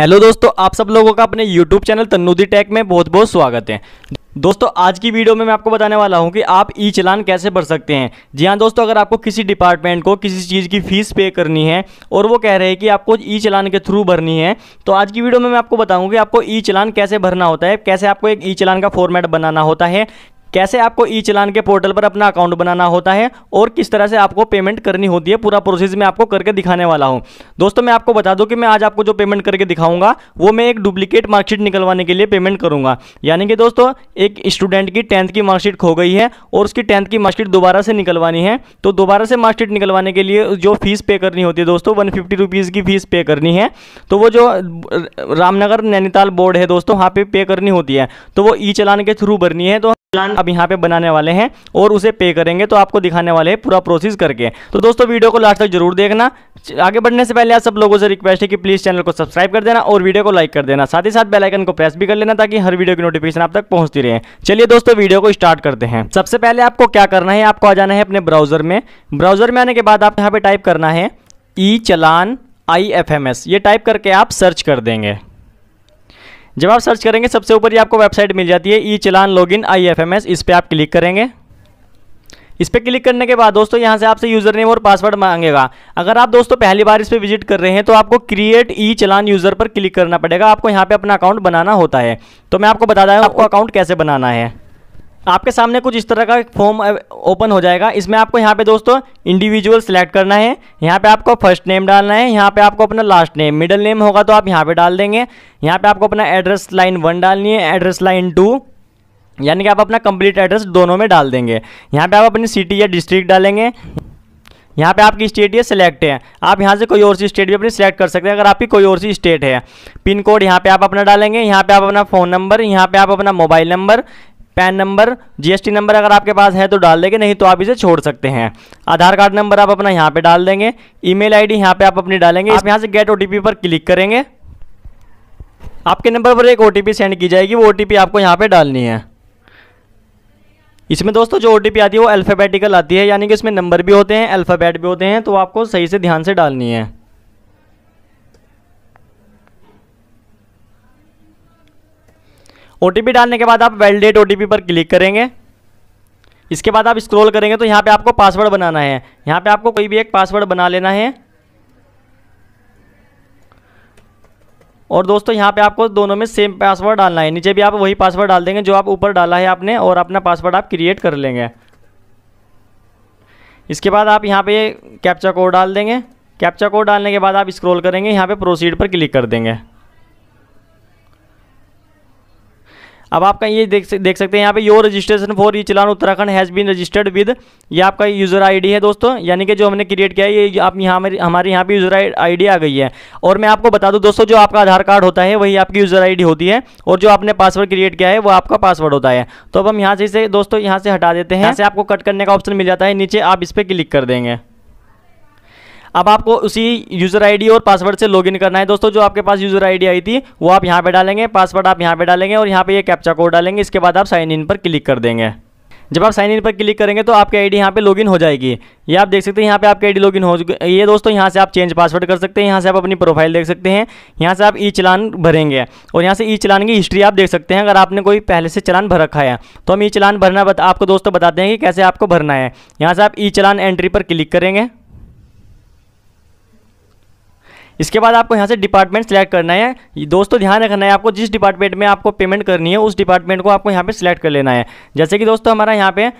hello दोस्तों आप सब लोगों का अपने यूट्यूब चैनल तन्नुदी टेक में बहुत बहुत स्वागत है दोस्तों आज की वीडियो में मैं आपको बताने वाला हूं कि आप ई चलान कैसे भर सकते हैं जी हाँ दोस्तों अगर आपको किसी डिपार्टमेंट को किसी चीज़ की फ़ीस पे करनी है और वो कह रहे हैं कि आपको ई चलान के थ्रू भरनी है तो आज की वीडियो में मैं आपको बताऊँ कि आपको ई चलान कैसे भरना होता है कैसे आपको एक ई चलान का फॉर्मेट बनाना होता है कैसे आपको ई चलान के पोर्टल पर अपना अकाउंट बनाना होता है और किस तरह से आपको पेमेंट करनी होती है पूरा प्रोसेस मैं आपको करके दिखाने वाला हूँ दोस्तों मैं आपको बता दूँ कि मैं आज आपको जो पेमेंट करके दिखाऊंगा वो मैं एक डुप्लीकेट मार्कशीट निकलवाने के लिए पेमेंट करूँगा यानी कि दोस्तों एक स्टूडेंट की टेंथ की मार्कशीट खो गई है और उसकी टेंथ की मार्कशीट दोबारा से निकलवानी है तो दोबारा से मार्कशीट निकलवाने के लिए जो फीस पे करनी होती है दोस्तों वन फिफ्टी की फीस पे करनी है तो वो जो रामनगर नैनीताल बोर्ड है दोस्तों वहाँ पे पे करनी होती है तो वो ई चलान के थ्रू भरनी है तो प्लान अब यहाँ पे बनाने वाले हैं और उसे पे करेंगे तो आपको दिखाने वाले हैं पूरा प्रोसेस करके तो दोस्तों वीडियो को लास्ट तक जरूर देखना आगे बढ़ने से पहले आप सब लोगों से रिक्वेस्ट है कि प्लीज़ चैनल को सब्सक्राइब कर देना और वीडियो को लाइक कर देना साथ ही साथ बेल आइकन को प्रेस भी कर लेना ताकि हर वीडियो की नोटिफिकेशन आप तक पहुंचती रहे चलिए दोस्तों वीडियो को स्टार्ट करते हैं सबसे पहले आपको क्या करना है आपको आ जाना है अपने ब्राउजर में ब्राउजर में आने के बाद आप यहाँ पे टाइप करना है E e challan I F M S ये टाइप करके आप सर्च कर देंगे जब आप सर्च करेंगे सबसे ऊपर ही आपको वेबसाइट मिल जाती है E challan in I F M S इस पर आप क्लिक करेंगे इस पर क्लिक करने के बाद दोस्तों यहाँ से आपसे यूज़र नेम और पासवर्ड मांगेगा अगर आप दोस्तों पहली बार इस पर विजिट कर रहे हैं तो आपको क्रिएट ई चलान यूज़र पर क्लिक करना पड़ेगा आपको यहाँ पे अपना अकाउंट बनाना होता है तो मैं आपको बता दें आपको अकाउंट कैसे बनाना है आपके सामने कुछ इस तरह का फॉर्म ओपन हो जाएगा इसमें आपको यहाँ पे दोस्तों इंडिविजुअल सेलेक्ट करना है यहाँ पे आपको फर्स्ट नेम डालना है यहाँ पे आपको अपना लास्ट नेम मिडल नेम होगा तो आप यहाँ पे डाल देंगे यहाँ पे आपको अपना एड्रेस लाइन वन डालनी है एड्रेस लाइन टू यानी कि आप अपना कंप्लीट एड्रेस दोनों में डाल देंगे यहाँ पे आप अपनी सिटी या डिस्ट्रिक्ट डालेंगे यहाँ पे आपकी स्टेट ये सिलेक्ट है आप यहाँ से कोई और सी स्टेट भी अपनी सिलेक्ट कर सकते हैं अगर आपकी कोई और सी स्टेट है पिन कोड यहाँ पे आप अपना डालेंगे यहाँ पे आप अपना फ़ोन नंबर यहाँ पे आप अपना mobile number PAN number GST number अगर आपके पास है तो डाल देंगे नहीं तो आप इसे छोड़ सकते हैं आधार कार्ड नंबर आप अपना यहाँ पे डाल देंगे ईमेल आईडी यहाँ पे आप अपनी डालेंगे आप यहाँ से गेट ओटीपी पर क्लिक करेंगे आपके नंबर पर एक ओटीपी सेंड की जाएगी वो ओटीपी आपको यहाँ पे डालनी है इसमें दोस्तों जो ओटीपी आती है वो अल्फ़ाबेटिकल आती है यानी कि इसमें नंबर भी होते हैं अल्फ़ाबेट भी होते हैं तो आपको सही से ध्यान से डालनी है ओ डालने के बाद आप वैलिडेट ओ पर क्लिक करेंगे इसके बाद आप स्क्रॉल करेंगे तो यहाँ पे आपको पासवर्ड बनाना है यहाँ पे आपको कोई भी एक पासवर्ड बना लेना है और दोस्तों यहाँ पे आपको दोनों में सेम पासवर्ड डालना है नीचे भी आप वही पासवर्ड डाल देंगे जो आप ऊपर डाला है आपने और अपना पासवर्ड आप क्रिएट कर लेंगे इसके बाद आप यहाँ पे कैप्चा कोड डाल देंगे कैप्चा कोड डालने के बाद आप स्क्रोल करेंगे यहाँ पर प्रोसीड पर क्लिक कर देंगे अब आपका ये देख देख सकते हैं यहाँ पे your registration for E challan Uttarakhand has been registered with ये आपका यूज़र आईडी है दोस्तों यानी कि जो हमने क्रिएट किया है ये आप यहाँ मेरी हमारे यहाँ पे यूज़र आईडी आ गई है और मैं आपको बता दूँ दोस्तों जो आपका आधार कार्ड होता है वही आपकी यूज़र आई होती है और जो आपने पासवर्ड क्रिएट किया है वो आपका पासवर्ड होता है तो अब हम यहाँ से इसे दोस्तों यहाँ से हटा देते हैं यहाँ से आपको कट करने का ऑप्शन मिल जाता है नीचे आप इस पर क्लिक कर देंगे अब आपको उसी यूज़र आईडी और पासवर्ड से लॉगिन करना है दोस्तों जो आपके पास यूज़र आईडी आई थी वो आप यहाँ पे डालेंगे पासवर्ड आप यहाँ पे डालेंगे और यहाँ पे ये कैप्चा कोड डालेंगे इसके बाद आप साइन इन पर क्लिक कर देंगे जब आप साइन इन पर क्लिक करेंगे तो आपकी आईडी यहाँ पे लॉगिन हो जाएगी ये आप देख सकते हैं यहाँ पे आपकी आईडी लॉगिन हो चुकी ये दोस्तों यहाँ से आप चेंज पासवर्ड कर सकते हैं यहाँ से आप अपनी प्रोफाइल देख सकते हैं यहाँ से आप ई चलान भरेंगे और यहाँ से ई चलान की हिस्ट्री आप देख सकते हैं अगर आपने कोई पहले से चलान भर रखा है तो हम ई चलान भरना आपको दोस्तों बताते हैं कि कैसे आपको भरना है यहाँ से आप ई चलान एंट्री पर क्लिक करेंगे इसके बाद आपको यहाँ से डिपार्टमेंट सेलेक्ट करना है दोस्तों ध्यान रखना है आपको जिस डिपार्टमेंट में आपको पेमेंट करनी है उस डिपार्टमेंट को आपको यहाँ पे सिलेक्ट कर लेना है जैसे कि दोस्तों हमारा यहाँ पे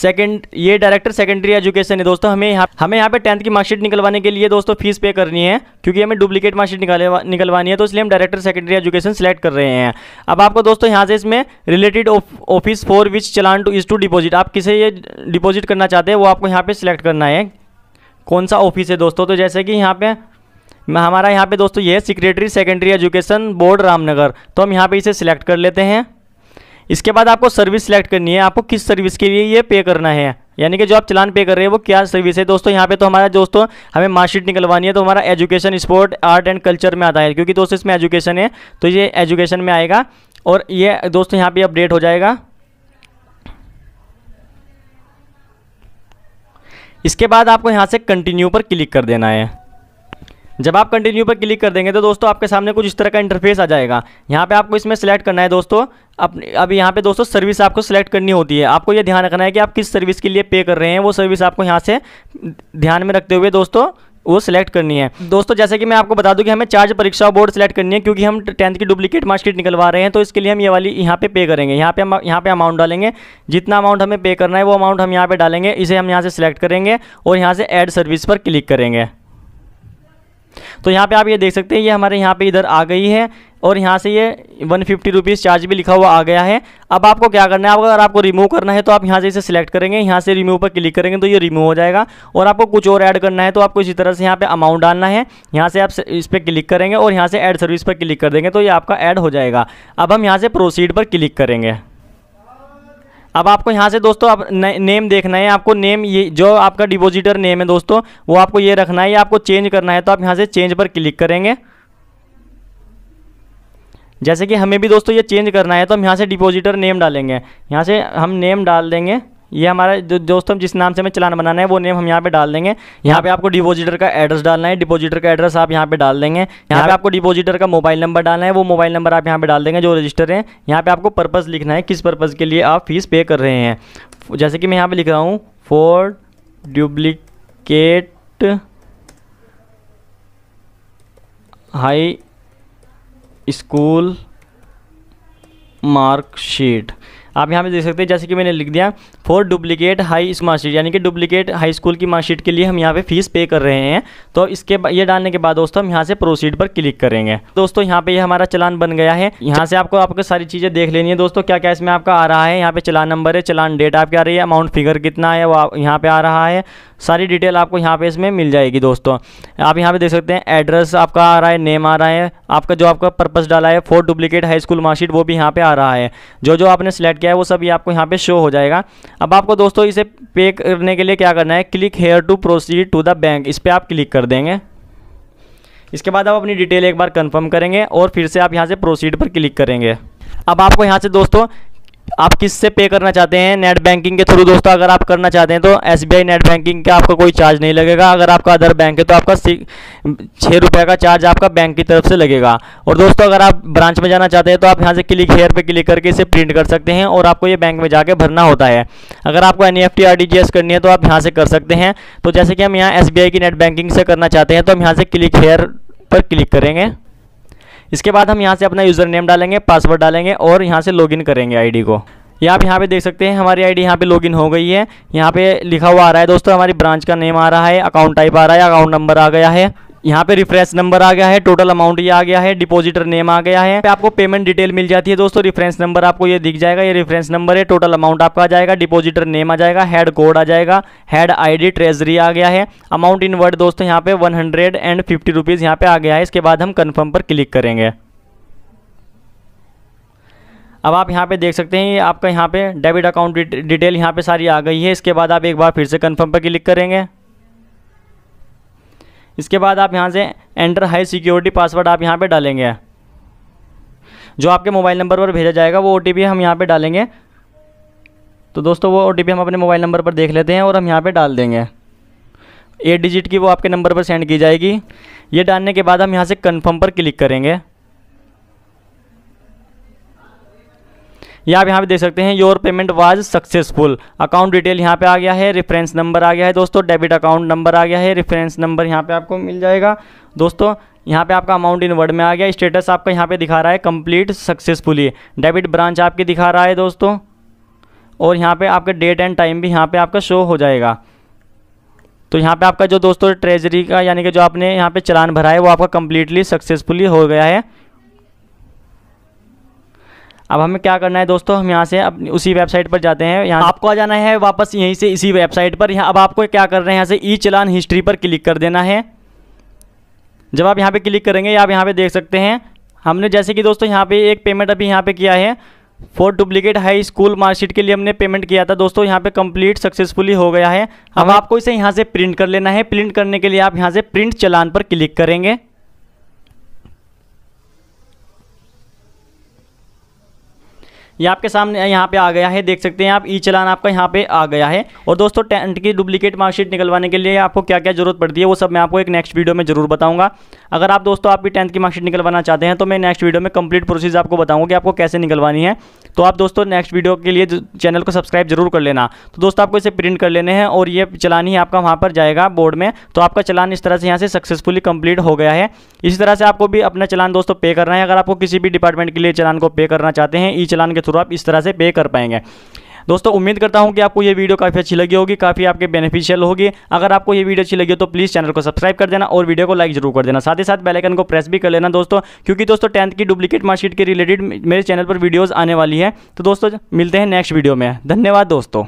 सेकंड ये डायरेक्टर सेकेंडरी एजुकेशन है दोस्तों हमें यहाँ हमें यहाँ पे टेंथ की मार्कशीट निकलवाने के लिए दोस्तों फीस पे करनी है क्योंकि हमें डुप्लीकेट मार्कशीट निकाले निकलवानी है तो इसलिए हम डायरेक्टर सेकेंडरी एजुकेशन सेलेक्ट कर रहे हैं अब आपको दोस्तों यहाँ से इसमें related office for which challan to is to deposit आप किसे ये डिपोजिट करना चाहते हैं वो आपको यहाँ पर सिलेक्ट करना है कौन सा ऑफिस है दोस्तों तो जैसे कि यहाँ पे हमारा यहाँ पे दोस्तों ये है secretary secondary education board Ramnagar तो हम यहाँ पे इसे सिलेक्ट कर लेते हैं इसके बाद आपको सर्विस सिलेक्ट करनी है आपको किस सर्विस के लिए ये पे करना है यानी कि जो आप चलान पे कर रहे हैं वो क्या सर्विस है दोस्तों यहाँ पे तो हमारा दोस्तों हमें मार्कशीट निकलवानी है तो हमारा education sport art and culture में आता है क्योंकि दोस्तों इसमें एजुकेशन है तो ये एजुकेशन में आएगा और ये दोस्तों यहाँ पे अपडेट हो जाएगा इसके बाद आपको यहाँ से कंटिन्यू पर क्लिक कर देना है जब आप कंटिन्यू पर क्लिक कर देंगे तो दोस्तों आपके सामने कुछ इस तरह का इंटरफेस आ जाएगा यहाँ पे आपको इसमें सेलेक्ट करना है दोस्तों अपने अब यहाँ पे दोस्तों सर्विस आपको सेलेक्ट करनी होती है आपको ये ध्यान रखना है कि आप किस सर्विस के लिए पे कर रहे हैं वो सर्विस आपको यहाँ से ध्यान में रखते हुए दोस्तों वो सिलेक्ट करनी है दोस्तों जैसे कि मैं आपको बता दूं कि हमें चार्ज परीक्षा बोर्ड सिलेक्ट करनी है क्योंकि हम टेंथ की डुप्लीकेट मार्कशीट निकलवा रहे हैं तो इसके लिए हम ये वाली यहाँ पे पे करेंगे यहाँ पे हम यहाँ पे अमाउंट डालेंगे जितना अमाउंट हमें पे करना है वो अमाउंट हम यहाँ पे डालेंगे इसे हम यहाँ से सिलेक्ट करेंगे और यहाँ से एड सर्विस पर क्लिक करेंगे तो यहाँ पे आप ये देख सकते हैं ये हमारे यहाँ पे इधर आ गई है और यहाँ से ये वन फिफ्टी रुपीज़ चार्ज भी लिखा हुआ आ गया है अब आपको क्या करना है अगर आपको रिमूव करना है तो आप यहाँ से इसे सिलेक्ट करेंगे यहाँ से रिमूव पर क्लिक करेंगे तो ये रिमूव हो जाएगा और आपको कुछ और ऐड करना है तो आपको इसी तरह से यहाँ पे अमाउंट डालना है यहाँ से आप इस पर क्लिक करेंगे और यहाँ से ऐड सर्विस पर क्लिक कर देंगे तो ये आपका ऐड हो जाएगा अब हम यहाँ से प्रोसीड पर क्लिक करेंगे अब आपको यहाँ से दोस्तों आप ने, नेम देखना है आपको नेम ये जो आपका डिपोजिटर नेम है दोस्तों वो आपको ये रखना है या आपको चेंज करना है तो आप यहाँ से चेंज पर क्लिक करेंगे जैसे कि हमें भी दोस्तों ये चेंज करना है तो हम यहाँ से डिपोजिटर नेम डालेंगे यहाँ से हम नेम डाल देंगे ये हमारा जो दोस्तों जिस नाम से हमें चलान बनाना है वो नेम हम यहाँ पे डाल देंगे यहाँ पे आपको डिपॉजिटर का एड्रेस डालना है डिपोजिटर का एड्रेस आप यहाँ पे डाल देंगे यहाँ पे आपको डिपोजिटर का मोबाइल नंबर डालना है वो मोबाइल नंबर आप यहाँ पे डाल देंगे जो रजिस्टर है यहाँ पे आपको पर्पज़ लिखना है किस पर्पज़ के लिए आप फीस पे कर रहे हैं जैसे कि मैं यहाँ पर लिख रहा हूँ for duplicate high school marksheet आप यहाँ पे देख सकते हैं जैसे कि मैंने लिख दिया फॉर डुप्लीकेट हाई मार्कशीट यानी कि डुप्लीकेट हाई स्कूल की मार्कशीट के लिए हम यहाँ पे फीस पे कर रहे हैं तो इसके ये डालने के बाद दोस्तों हम यहाँ से प्रोसीड पर क्लिक करेंगे दोस्तों यहाँ पे ये यह हमारा चलान बन गया है यहाँ से आपको आपको सारी चीज़ें देख लेनी है दोस्तों क्या क्या इसमें आपका आ रहा है यहाँ पे चलान नंबर है चलान डेट आपकी आ रही है अमाउंट फिगर कितना है वो यहाँ पर आ रहा है सारी डिटेल आपको यहाँ पे इसमें मिल जाएगी दोस्तों आप यहाँ पे देख सकते हैं एड्रेस आपका आ रहा है नेम आ रहा है आपका जो आपका पर्पज़ डाला है for duplicate high school marksheet वो भी यहाँ पे आ रहा है जो जो आपने सेलेक्ट क्या है वो सब ये आपको यहाँ पे शो हो जाएगा अब आपको दोस्तों इसे पे करने के लिए क्या करना है click here to proceed to the bank इस पर आप क्लिक कर देंगे इसके बाद आप अपनी डिटेल एक बार कंफर्म करेंगे और फिर से आप यहाँ से प्रोसीड पर क्लिक करेंगे अब आपको यहाँ से दोस्तों आप किससे पे करना चाहते हैं नेट बैंकिंग के थ्रू दोस्तों अगर आप करना चाहते हैं तो S B I net banking का आपका कोई चार्ज नहीं लगेगा अगर आपका अदर बैंक है तो आपका छः रुपये का चार्ज आपका बैंक की तरफ से लगेगा और दोस्तों अगर आप ब्रांच में जाना चाहते हैं तो आप यहाँ से क्लिक हेयर पे क्लिक करके इसे प्रिंट कर सकते हैं और आपको ये बैंक में जाके भरना होता है अगर आपको N E F T R T G S करनी है तो आप यहाँ से कर सकते हैं तो जैसे कि हम यहाँ एस बी आई की नेट बैंकिंग से करना चाहते हैं तो हम यहाँ से क्लिक हेयर पर क्लिक करेंगे इसके बाद हम यहाँ से अपना यूज़र नेम डालेंगे पासवर्ड डालेंगे और यहाँ से लॉगिन करेंगे आईडी को ये आप यहाँ पे देख सकते हैं हमारी आईडी यहाँ पे लॉगिन हो गई है यहाँ पे लिखा हुआ आ रहा है दोस्तों हमारी ब्रांच का नेम आ रहा है अकाउंट टाइप आ रहा है अकाउंट नंबर आ गया है यहाँ पे रिफ्रेंस नंबर आ गया है टोटल अमाउंट ये आ गया है डिपोजिटर नेम आ गया है पे आपको पेमेंट डिटेल मिल जाती है दोस्तों रिफरेंस नंबर आपको ये दिख जाएगा ये रिफरेंस नंबर है टोटल अमाउंट आपका आ जाएगा डिपोजिटर नेम आ जाएगा हेड कोड आ जाएगा हेड आईडी ट्रेजरी आ गया है अमाउंट इन वर्ड दोस्तों यहाँ पे one hundred and fifty rupees यहाँ पे आ गया है इसके बाद हम कन्फर्म पर क्लिक करेंगे अब आप यहाँ पे देख सकते हैं आपका यहाँ पे डेबिट अकाउंट डिटेल यहाँ पे सारी आ गई है इसके बाद आप एक बार फिर से कन्फर्म पर क्लिक करेंगे इसके बाद आप यहाँ से एंटर हाई सिक्योरिटी पासवर्ड आप यहाँ पर डालेंगे जो आपके मोबाइल नंबर पर भेजा जाएगा वो ओ हम यहाँ पर डालेंगे तो दोस्तों वो ओ हम अपने मोबाइल नंबर पर देख लेते हैं और हम यहाँ पर डाल देंगे एट डिजिट की वो आपके नंबर पर सेंड की जाएगी ये डालने के बाद हम यहाँ से कन्फर्म पर क्लिक करेंगे या आप यहाँ पे देख सकते हैं your payment was successful account detail यहाँ पे आ गया है रेफरेंस नंबर आ गया है दोस्तों डेबिट अकाउंट नंबर आ गया है रेफरेंस नंबर यहाँ पे आपको मिल जाएगा दोस्तों यहाँ पे आपका अमाउंट इन वर्ड में आ गया स्टेटस आपका यहाँ पे दिखा रहा है कंप्लीट सक्सेसफुली डेबिट ब्रांच आपकी दिखा रहा है दोस्तों और यहाँ पे आपका डेट एंड टाइम भी यहाँ पे आपका शो हो जाएगा तो यहाँ पे आपका जो दोस्तों ट्रेजरी का यानी कि जो आपने यहाँ पे चलान भरा है वो आपका कम्प्लीटली सक्सेसफुली हो गया है अब हमें क्या करना है दोस्तों हम यहाँ से अपनी उसी वेबसाइट पर जाते हैं यहाँ आपको आ जाना है वापस यहीं से इसी वेबसाइट पर यहाँ अब आपको क्या करना है यहाँ से ई चलान हिस्ट्री पर क्लिक कर देना है जब आप यहाँ पे क्लिक करेंगे आप यहाँ पे देख सकते हैं हमने जैसे कि दोस्तों यहाँ पे एक पेमेंट अभी यहाँ पे किया है for duplicate high school marksheet के लिए हमने पेमेंट किया था दोस्तों यहाँ पे कंप्लीट सक्सेसफुली हो गया है अब आपको इसे यहाँ से प्रिंट कर लेना है प्रिंट करने के लिए आप यहाँ से प्रिंट चलान पर क्लिक करेंगे ये आपके सामने यहाँ पे आ गया है देख सकते हैं आप ई चलान आपका यहाँ पे आ गया है और दोस्तों टेंट की डुप्लीकेट मार्कशीट निकलवाने के लिए आपको क्या क्या जरूरत पड़ती है वो सब मैं आपको एक नेक्स्ट वीडियो में जरूर बताऊंगा अगर आप दोस्तों आप भी टेंथ की मार्कशीट निकलवाना चाहते हैं तो मैं नेक्स्ट वीडियो में कंप्लीट प्रोसेस आपको बताऊँगा कि आपको कैसे निकलवानी है तो आप दोस्तों नेक्स्ट वीडियो के लिए चैनल को सब्सक्राइब जरूर कर लेना तो दोस्तों आपको इसे प्रिंट कर लेने हैं और ये चलान ही आपका वहाँ पर जाएगा बोर्ड में तो आपका चलान इस तरह से यहाँ से सक्सेसफुली कंप्लीट हो गया है इसी तरह से आपको भी अपना चलान दोस्तों पे करना है अगर आपको किसी भी डिपार्टमेंट के लिए चलान को पे करना चाहते हैं ई चलान के थ्रू आप इस तरह से पे कर पाएंगे दोस्तों उम्मीद करता हूं कि आपको ये वीडियो काफ़ी अच्छी लगी होगी काफ़ी आपके बेनिफिशियल होगी अगर आपको ये वीडियो अच्छी लगी हो तो प्लीज़ चैनल को सब्सक्राइब कर देना और वीडियो को लाइक जरूर कर देना साथ ही साथ आइकन को प्रेस भी कर लेना दोस्तों क्योंकि दोस्तों टेंथ की डुप्लीकेट मार्कशीट के रिलेटेड मेरे चैनल पर वीडियोज़ आने वाली है तो दोस्तों मिलते हैं नेक्स्ट वीडियो में धन्यवाद दोस्तों